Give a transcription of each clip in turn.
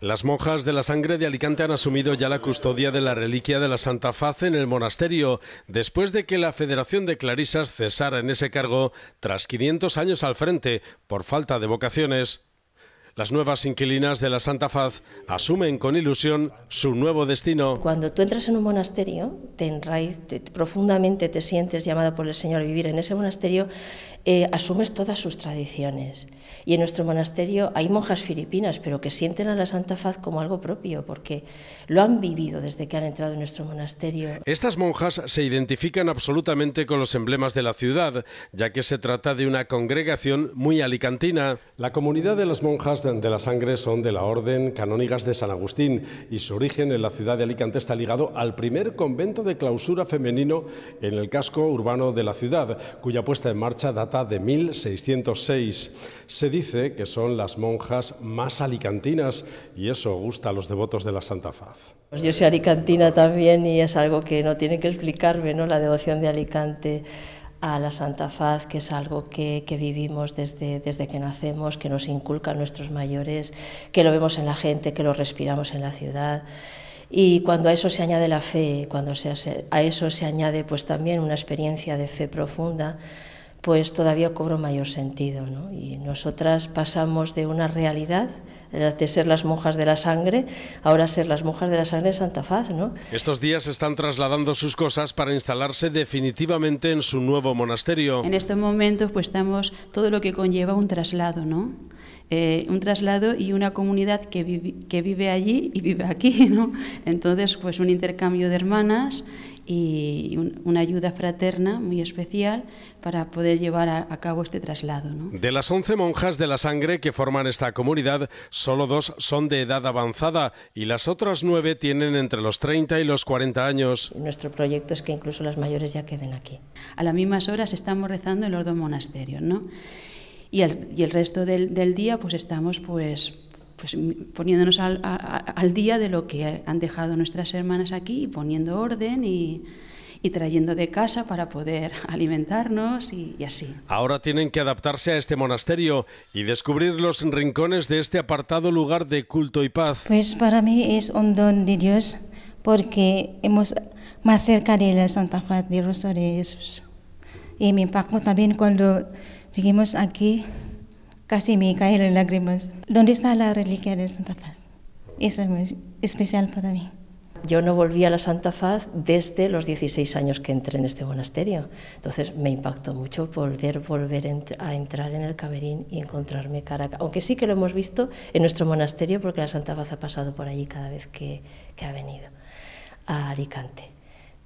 Las monjas de la sangre de Alicante han asumido ya la custodia de la reliquia de la Santa Faz en el monasterio, después de que la Federación de Clarisas cesara en ese cargo tras 500 años al frente por falta de vocaciones. Las nuevas inquilinas de la Santa Faz asumen con ilusión su nuevo destino. Cuando tú entras en un monasterio, te profundamente te sientes llamada por el Señor a vivir en ese monasterio eh, asumes todas sus tradiciones. Y en nuestro monasterio hay monjas filipinas, pero que sienten a la Santa Faz como algo propio, porque lo han vivido desde que han entrado en nuestro monasterio. Estas monjas se identifican absolutamente con los emblemas de la ciudad, ya que se trata de una congregación muy alicantina. La comunidad de las monjas de la sangre son de la Orden Canónigas de San Agustín y su origen en la ciudad de Alicante está ligado al primer convento de clausura femenino en el casco urbano de la ciudad, cuya puesta en marcha data de 1606. Se dice que son las monjas más alicantinas y eso gusta a los devotos de la Santa Faz. Pues yo soy alicantina también y es algo que no tiene que explicarme, ¿no? La devoción de Alicante a la Santa Faz, que es algo que, vivimos desde, desde que nacemos, que nos inculcan nuestros mayores, que lo vemos en la gente, que lo respiramos en la ciudad. Y cuando a eso se añade la fe, cuando se, a eso se añade pues también una experiencia de fe profunda, pues todavía cobro mayor sentido. ¿no? Y nosotras pasamos de una realidad eh, de ser las monjas de la sangre, ahora ser las monjas de la sangre de Santa Faz. ¿no? Estos días están trasladando sus cosas para instalarse definitivamente en su nuevo monasterio. En estos momentos pues estamos todo lo que conlleva un traslado, ¿no? Eh, un traslado y una comunidad que vive, que vive allí y vive aquí, ¿no? Entonces, pues un intercambio de hermanas y una ayuda fraterna muy especial para poder llevar a, cabo este traslado. ¿no? De las 11 monjas de la sangre que forman esta comunidad, solo dos son de edad avanzada y las otras nueve tienen entre los 30 y los 40 años. Nuestro proyecto es que incluso las mayores ya queden aquí. A las mismas horas estamos rezando en los dos monasterios, ¿no? Y el, resto del, del día pues estamos pues pues, poniéndonos al, día de lo que han dejado nuestras hermanas aquí y poniendo orden y, trayendo de casa para poder alimentarnos y, así. Ahora tienen que adaptarse a este monasterio y descubrir los rincones de este apartado lugar de culto y paz. Pues para mí es un don de Dios porque hemos más cerca de la Santa Faz de Rosario de Jesús. Y me impactó también cuando lleguemos aquí casi me caí en lágrimas. ¿Dónde está la reliquia de Santa Faz? Eso es especial para mí. Yo no volví a la Santa Faz desde los 16 años que entré en este monasterio. Entonces me impactó mucho poder volver a entrar en el camerín y encontrarme cara cara. Aunque sí que lo hemos visto en nuestro monasterio porque la Santa Faz ha pasado por allí cada vez que ha venido a Alicante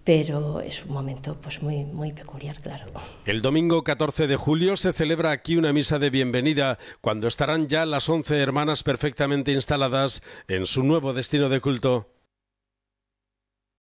pero es un momento pues muy muy peculiar, claro. El domingo 14 de julio se celebra aquí una misa de bienvenida cuando estarán ya las 11 hermanas perfectamente instaladas en su nuevo destino de culto.